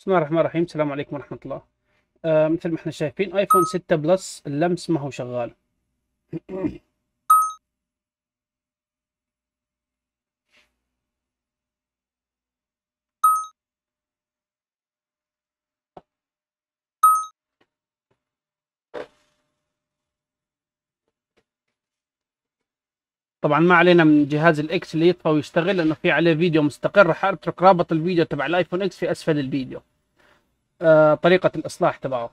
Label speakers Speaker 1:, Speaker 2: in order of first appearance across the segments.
Speaker 1: بسم الله الرحمن الرحيم السلام عليكم ورحمة الله آه مثل ما احنا شايفين ايفون 6 بلس اللمس ما هو شغال طبعا ما علينا من جهاز الاكس اللي يطفى ويشتغل لانه في عليه فيديو مستقر راح اترك رابط الفيديو تبع الايفون اكس في اسفل الفيديو آه، طريقه الاصلاح تبعه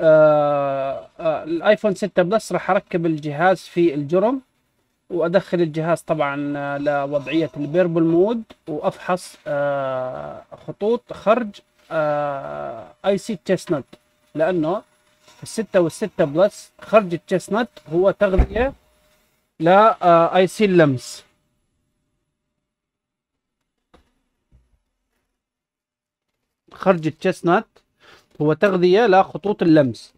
Speaker 1: آه، آه، الايفون 6 بلس راح اركب الجهاز في الجرم وادخل الجهاز طبعا لوضعيه البيربل مود وافحص خطوط خرج اي سي تشيسنت لانه الستة والستة بلس خرج التشيسنت هو تغذية لأي سي اللمس خرج التشستنات هو تغذية لخطوط اللمس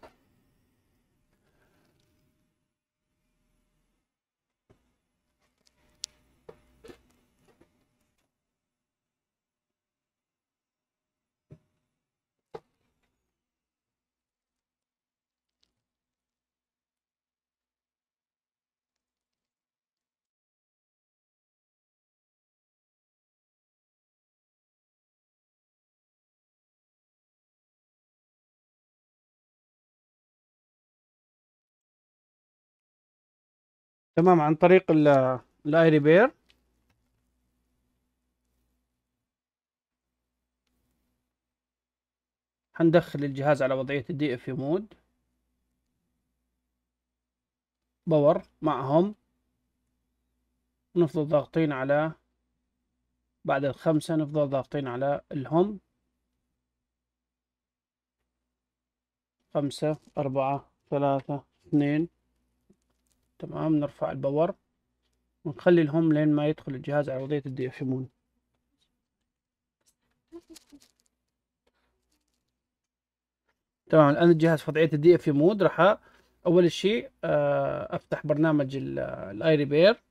Speaker 1: تمام عن طريق الاي ريبير حندخل الجهاز على وضعية الدي اف مود باور معهم نفضل ضاغطين على بعد الخمسة نفضل ضاغطين على الهم خمسة أربعة ثلاثة اثنين تمام نرفع الباور ونخلي الهم لين ما يدخل الجهاز على وضعية الدي اف مون تمام الان الجهاز في وضعية الدي اف مود راح اول شيء آه، افتح برنامج الاي ريبير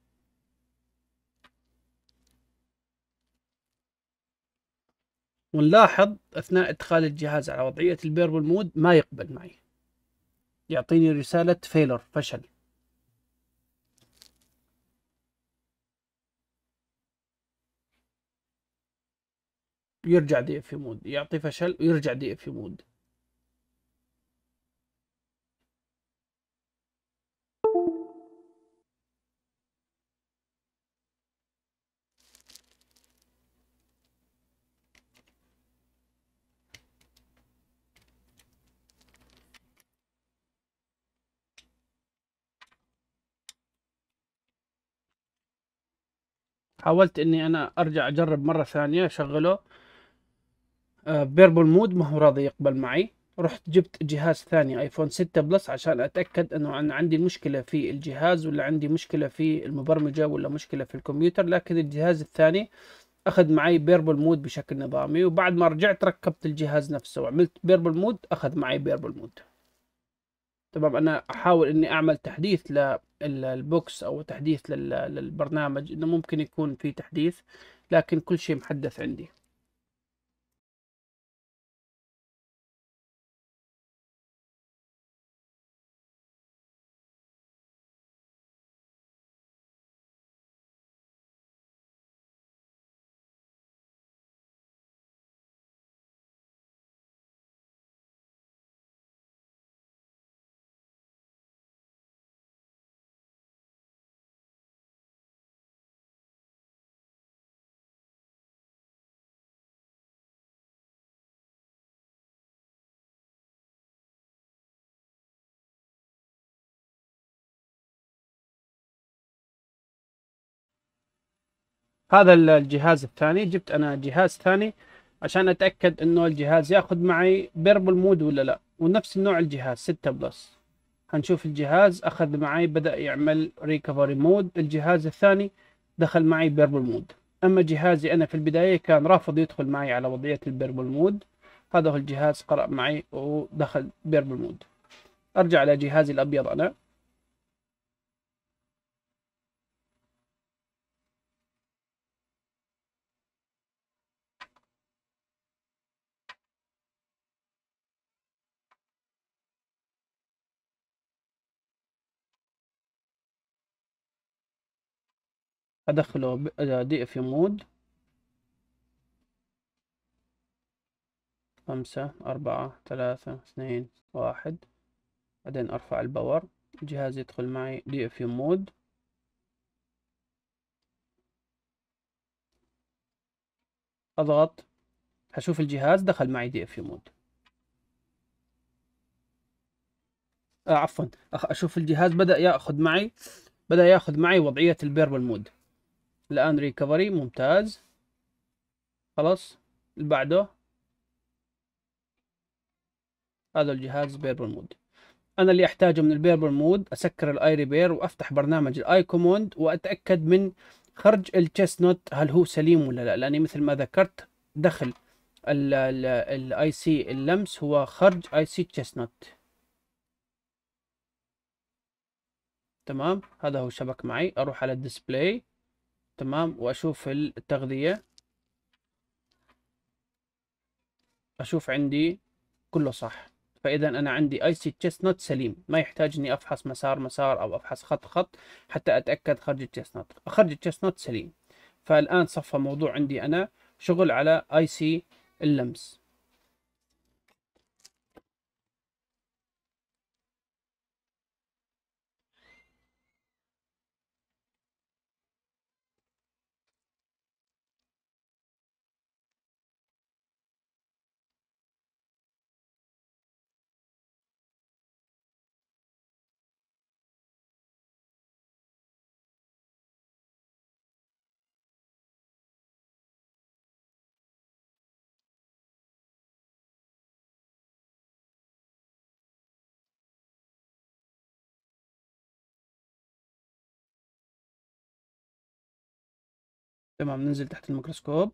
Speaker 1: ونلاحظ اثناء ادخال الجهاز على وضعية البيربل مود ما يقبل معي يعطيني رسالة فيلر فشل يرجع دي اف مود يعطي فشل ويرجع دي اف مود حاولت اني انا ارجع اجرب مره ثانيه اشغله آه، بيربل مود ما هو راضي يقبل معي رحت جبت جهاز ثاني ايفون 6 بلس عشان اتاكد انه انا عندي مشكله في الجهاز ولا عندي مشكله في المبرمجه ولا مشكله في الكمبيوتر لكن الجهاز الثاني اخذ معي بيربل مود بشكل نظامي وبعد ما رجعت ركبت الجهاز نفسه وعملت بيربل مود اخذ معي بيربل مود تمام انا احاول اني اعمل تحديث للبوكس او تحديث للبرنامج انه ممكن يكون في تحديث لكن كل شيء محدث عندي هذا الجهاز الثاني جبت انا جهاز ثاني عشان اتاكد انه الجهاز ياخذ معي بيربل مود ولا لا ونفس النوع الجهاز 6 بلس هنشوف الجهاز اخذ معي بدا يعمل ريكفري مود الجهاز الثاني دخل معي بيربل مود اما جهازي انا في البدايه كان رافض يدخل معي على وضعيه البيربل مود هذا هو الجهاز قرأ معي ودخل بيربل مود ارجع على جهازي الابيض انا ادخله دي اف مود خمسة أربعة ثلاثة اثنين واحد بعدين أرفع الباور الجهاز يدخل معي دي اف مود أضغط هشوف الجهاز دخل معي دي اف مود آه عفوا أشوف الجهاز بدأ يأخذ معي بدأ يأخذ معي وضعية البيربل مود الان ريكفري ممتاز خلاص اللي بعده هذا الجهاز بيربل مود انا اللي احتاجه من البيربل مود اسكر الاي ريبير وافتح برنامج الاي كوموند واتاكد من خرج التشست نوت هل هو سليم ولا لا لاني مثل ما ذكرت دخل الاي سي اللمس هو خرج اي سي تشست نوت تمام هذا هو شبك معي اروح على الديسبلاي تمام واشوف التغذية اشوف عندي كله صح فاذا انا عندي اي سي تشيست نوت سليم ما يحتاج اني افحص مسار مسار او افحص خط خط حتى اتاكد خرج التشيست نوت خرج التشيست نوت سليم فالان صفى موضوع عندي انا شغل على اي سي اللمس تمام ننزل تحت الميكروسكوب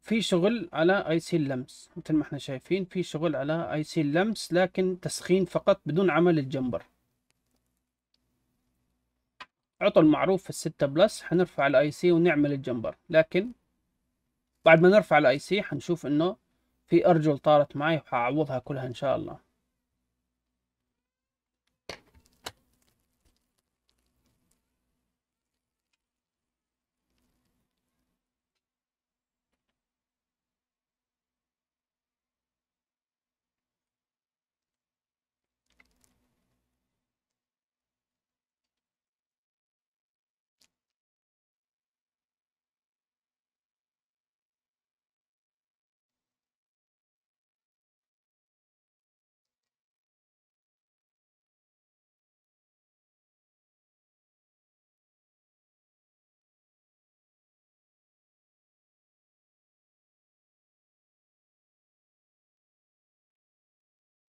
Speaker 1: في شغل على اي سي اللمس مثل ما احنا شايفين في شغل على اي سي اللمس لكن تسخين فقط بدون عمل الجمبر عطل معروف في الستة بلس حنرفع الاي سي ونعمل الجمبر لكن بعد ما نرفع الاي سي حنشوف انه في ارجل طارت معي وحعوضها كلها ان شاء الله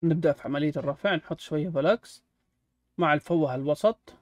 Speaker 1: نبدأ في عملية الرفع نحط شوية فلاكس مع الفوهة الوسط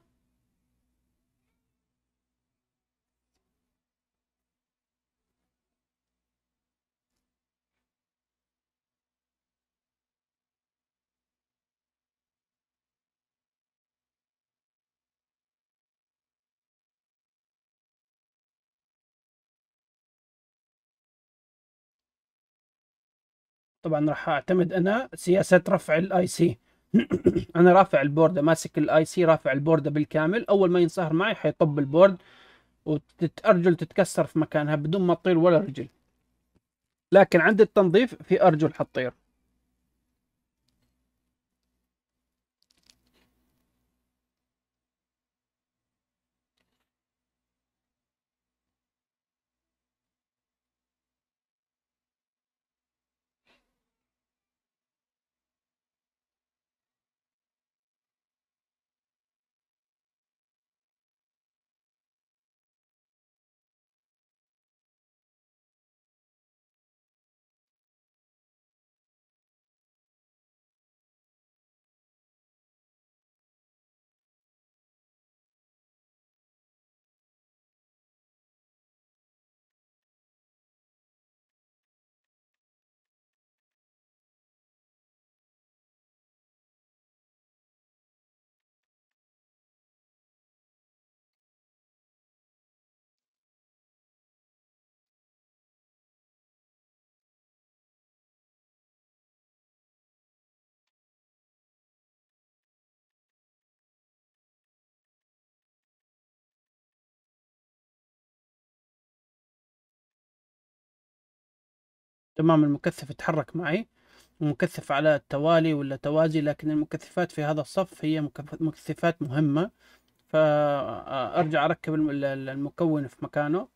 Speaker 1: طبعا راح اعتمد انا سياسه رفع الاي سي انا رافع البورده ماسك الاي سي رافع البورده بالكامل اول ما ينصهر معي حيطب البورد وتتارجل تتكسر في مكانها بدون ما تطير ولا رجل لكن عند التنظيف في ارجل حتطير تمام المكثف يتحرك معي مكثف على التوالي ولا توازي لكن المكثفات في هذا الصف هي مكثفات مهمة فأرجع أركب المكون في مكانه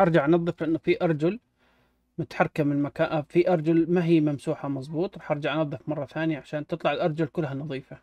Speaker 1: ارجع انظف لانه في ارجل متحركه من مكان آه، في ارجل ما هي ممسوحه مظبوط راح ارجع انظف مره ثانيه عشان تطلع الارجل كلها نظيفه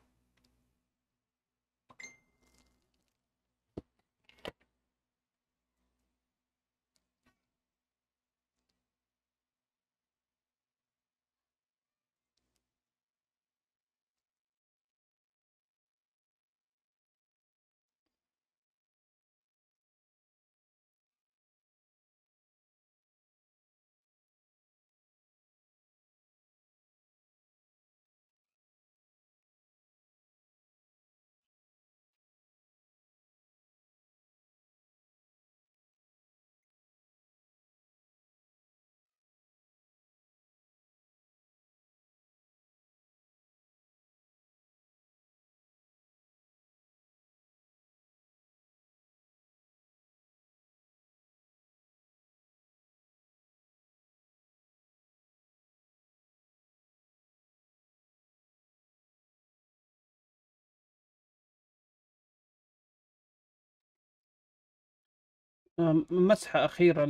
Speaker 1: مسحة أخيرة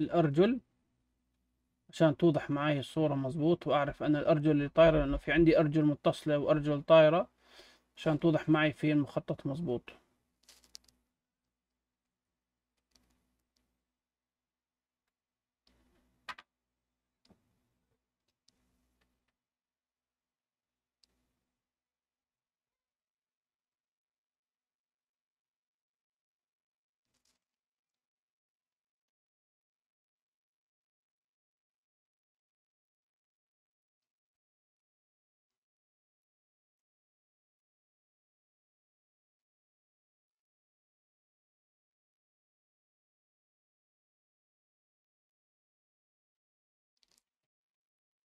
Speaker 1: للأرجل عشان توضح معي الصورة مظبوط وأعرف أن الأرجل اللي طايرة لأنه في عندي أرجل متصلة وأرجل طايرة عشان توضح معي في المخطط مظبوط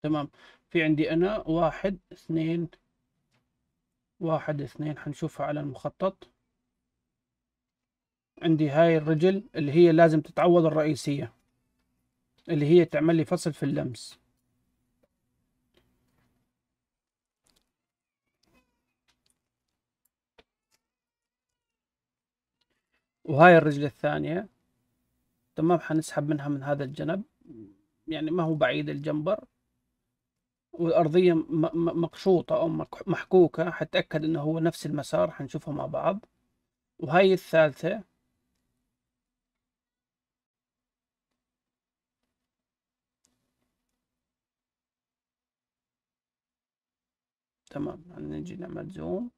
Speaker 1: تمام في عندي أنا واحد اثنين واحد اثنين حنشوفها على المخطط عندي هاي الرجل اللي هي لازم تتعوض الرئيسية اللي هي تعمل لي فصل في اللمس وهاي الرجل الثانية تمام حنسحب منها من هذا الجنب يعني ما هو بعيد الجنبر والارضيه مقشوطه او محكوكه حتأكد انه هو نفس المسار حنشوفه مع بعض وهي الثالثه تمام نجي نعمل زوم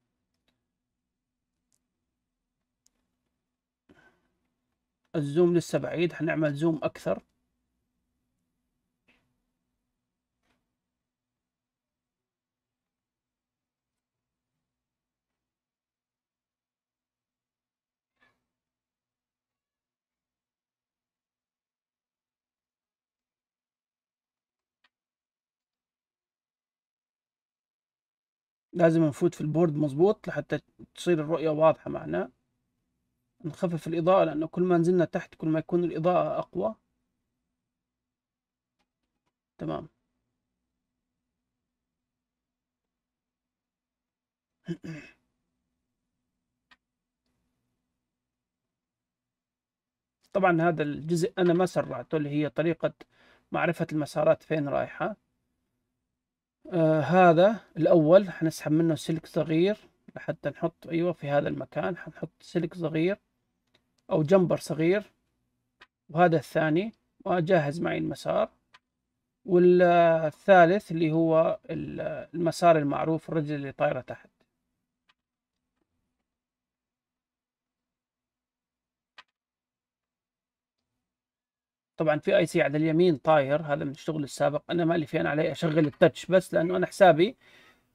Speaker 1: الزوم لسه بعيد حنعمل زوم اكثر لازم نفوت في البورد مظبوط لحتى تصير الرؤية واضحة معنا نخفف الإضاءة لأنه كل ما نزلنا تحت كل ما يكون الإضاءة أقوى تمام طبعا هذا الجزء أنا ما سرعته اللي هي طريقة معرفة المسارات فين رايحة آه هذا الأول حنسحب منه سلك صغير لحتى نحط أيوة في هذا المكان حنحط سلك صغير أو جمبر صغير وهذا الثاني وأجهز معي المسار والثالث اللي هو المسار المعروف الرجل اللي طايرة تحت طبعا في اي سي على اليمين طاير هذا من الشغل السابق انا مالي في انا علي اشغل التاتش بس لانه انا حسابي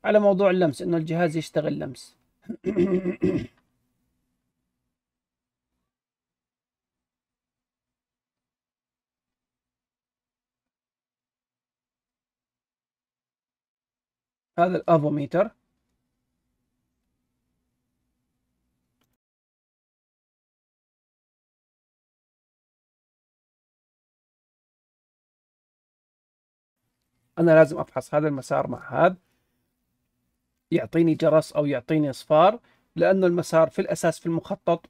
Speaker 1: على موضوع اللمس انه الجهاز يشتغل لمس هذا الافوميتر انا لازم افحص هذا المسار مع هذا يعطيني جرس او يعطيني اصفار لانه المسار في الاساس في المخطط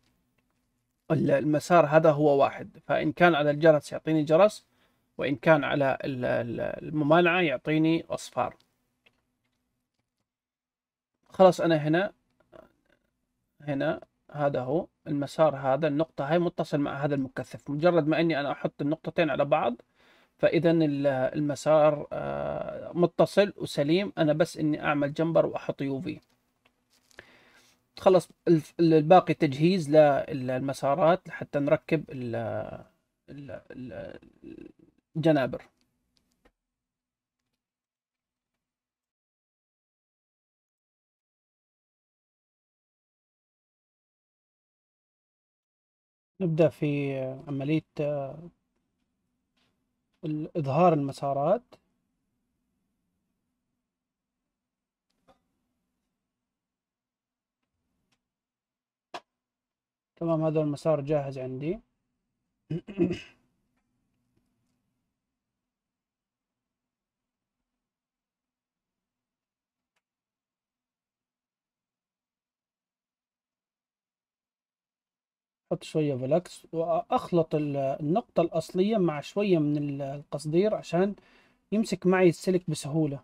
Speaker 1: المسار هذا هو واحد فان كان على الجرس يعطيني جرس وان كان على الممانعه يعطيني اصفار خلاص انا هنا هنا هذا هو المسار هذا النقطة هاي متصل مع هذا المكثف مجرد ما اني انا احط النقطتين على بعض فاذا المسار آه، متصل وسليم انا بس اني اعمل جمبر واحط يو في خلص الباقي تجهيز للمسارات حتى نركب الجنابر
Speaker 2: نبدأ في
Speaker 1: عملية إظهار المسارات تمام هذا المسار جاهز عندي احط شويه فلاكس واخلط النقطه الاصليه مع شويه من القصدير عشان يمسك معي السلك بسهوله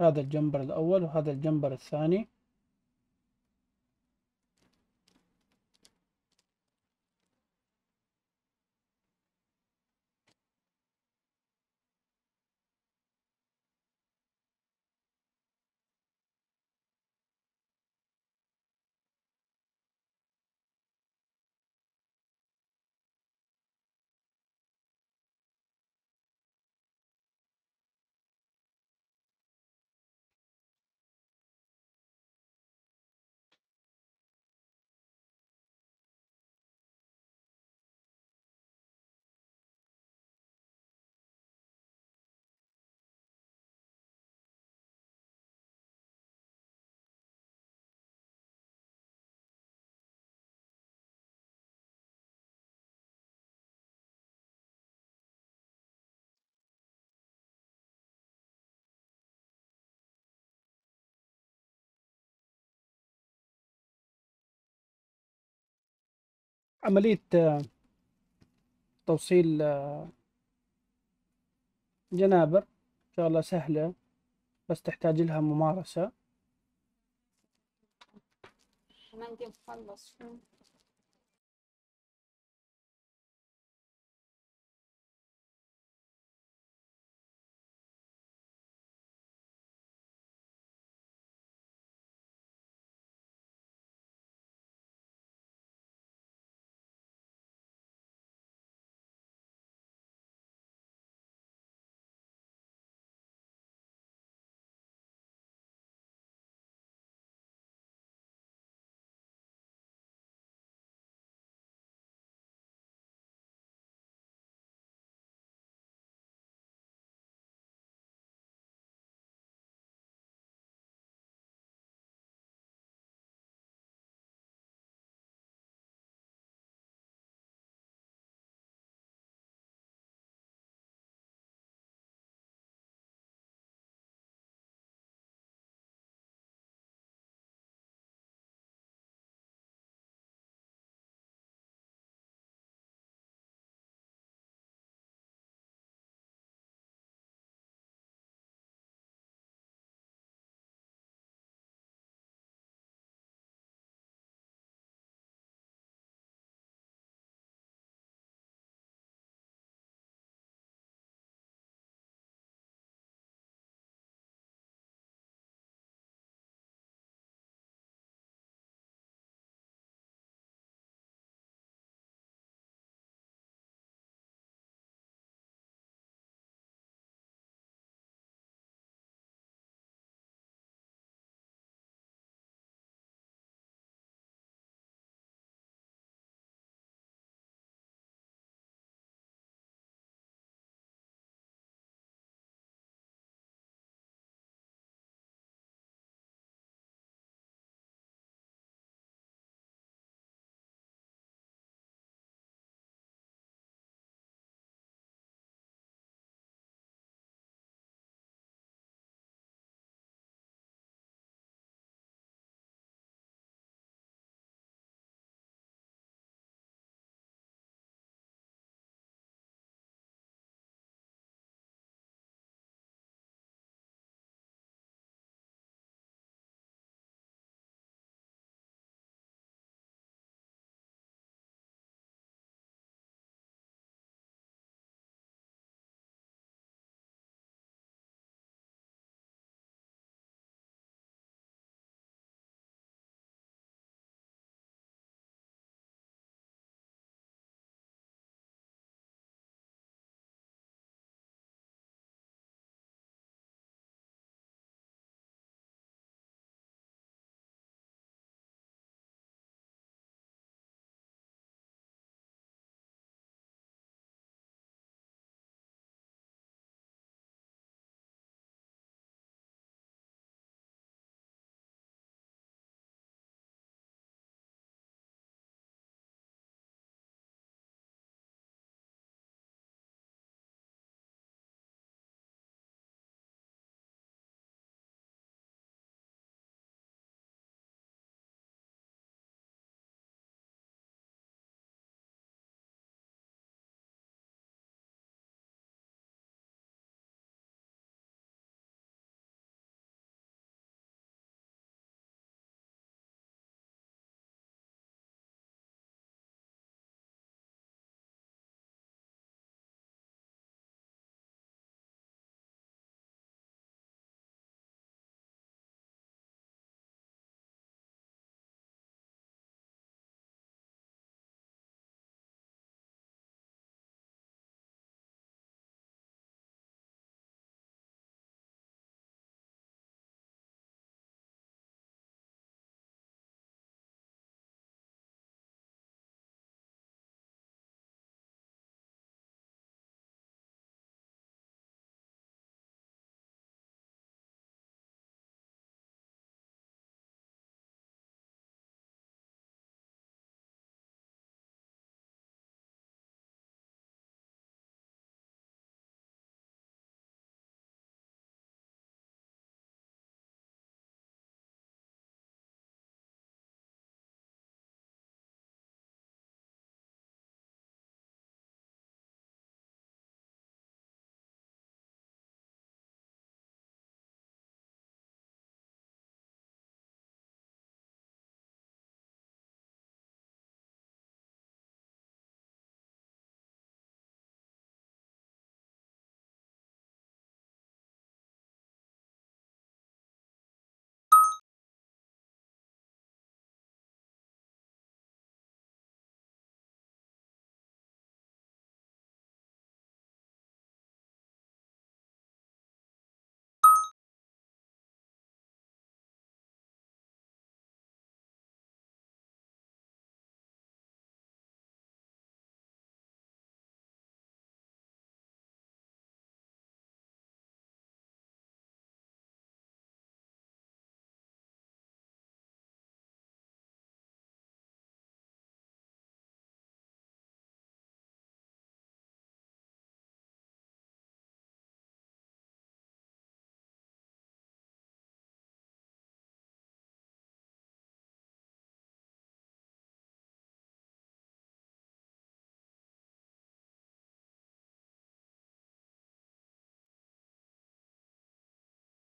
Speaker 1: هذا الجمبر الأول وهذا الجمبر الثاني
Speaker 2: عملية آه،
Speaker 1: توصيل آه، جنابر إن شاء الله سهلة بس تحتاج لها ممارسة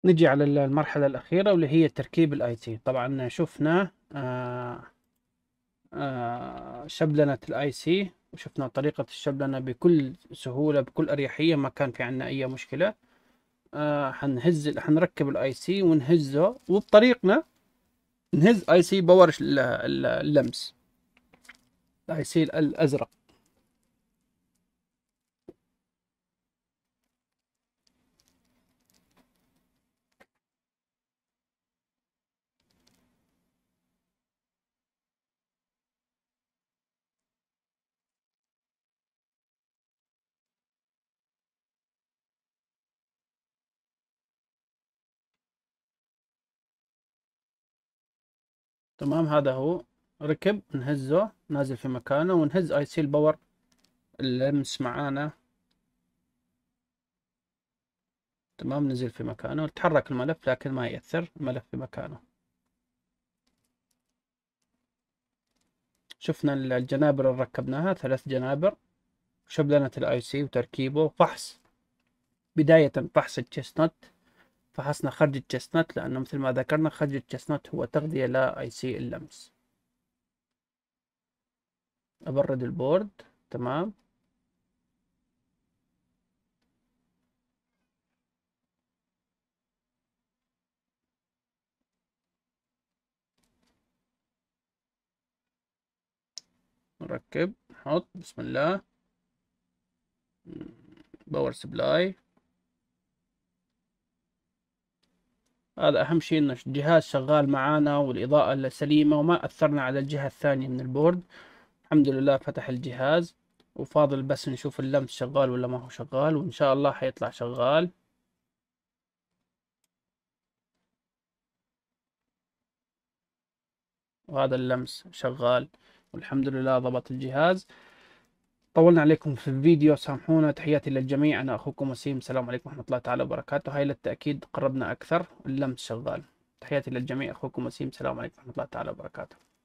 Speaker 1: نجي على المرحلة الأخيرة واللي هي تركيب الاي سي طبعا شفنا آآ آه، آه، شبلنة الاي سي وشفنا طريقة الشبلنة بكل سهولة بكل أريحية ما كان في عنا أي مشكلة آه، حنهز حنركب الاي سي ونهزه وبطريقنا نهز اي سي باور اللمس الاي سي الازرق تمام هذا هو ركب نهزه نازل في مكانه ونهز اي سي الباور اللمس معانا تمام نزل في مكانه تحرك الملف لكن ما يأثر الملف في مكانه شفنا الجنابر اللي ركبناها ثلاث جنابر شبلنة الاي سي وتركيبه وفحص بداية فحص التشيست فحصنا خرج الجسنات لأنه مثل ما ذكرنا خرج الجسنات هو تغذية لا أي سي اللمس أبرد البورد تمام نركب نحط بسم الله باور سبلاي هذا أهم شيء انه الجهاز شغال معانا والإضاءة سليمة وما أثرنا على الجهة الثانية من البورد الحمد لله فتح الجهاز وفاضل بس نشوف اللمس شغال ولا ما هو شغال وإن شاء الله حيطلع شغال وهذا اللمس شغال والحمد لله ضبط الجهاز طولنا عليكم في الفيديو سامحونا تحياتي للجميع أنا أخوكم وسيم السلام عليكم ورحمة الله تعالى وبركاته هاي للتأكيد قربنا أكثر اللمس شغال تحياتي للجميع أخوكم وسيم السلام عليكم ورحمة الله تعالى وبركاته